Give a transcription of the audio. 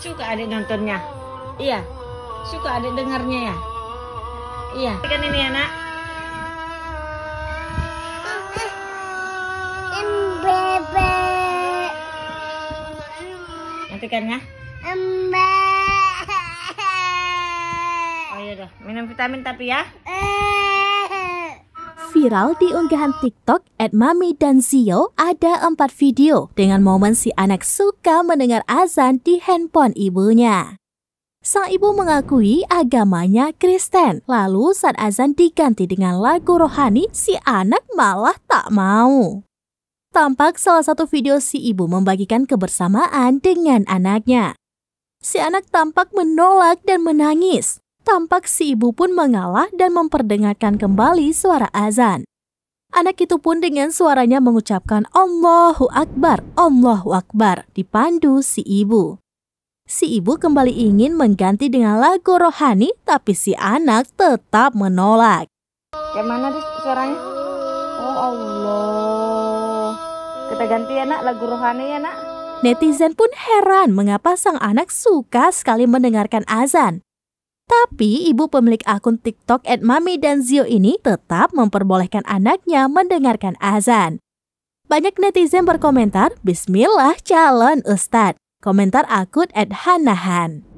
Suka adik nontonnya? Iya. Suka adik dengarnya ya? Iya. Kan ini anak. Bebek. Nanti ya? Oh iya dah. Minum vitamin tapi ya. Eh viral di unggahan TikTok at Mami dan Zio ada empat video dengan momen si anak suka mendengar azan di handphone ibunya. Sang ibu mengakui agamanya Kristen, lalu saat azan diganti dengan lagu rohani, si anak malah tak mau. Tampak salah satu video si ibu membagikan kebersamaan dengan anaknya. Si anak tampak menolak dan menangis. Tampak si ibu pun mengalah dan memperdengarkan kembali suara azan. Anak itu pun dengan suaranya mengucapkan Allahu Akbar, Allahu Akbar, dipandu si ibu. Si ibu kembali ingin mengganti dengan lagu rohani, tapi si anak tetap menolak. Yang mana tuh suaranya? Oh Allah. Kita ganti ya nak, lagu rohani ya nak. Netizen pun heran mengapa sang anak suka sekali mendengarkan azan. Tapi ibu pemilik akun TikTok at Mami dan Zio ini tetap memperbolehkan anaknya mendengarkan azan. Banyak netizen berkomentar, Bismillah calon Ustadz. Komentar akun at Hanahan.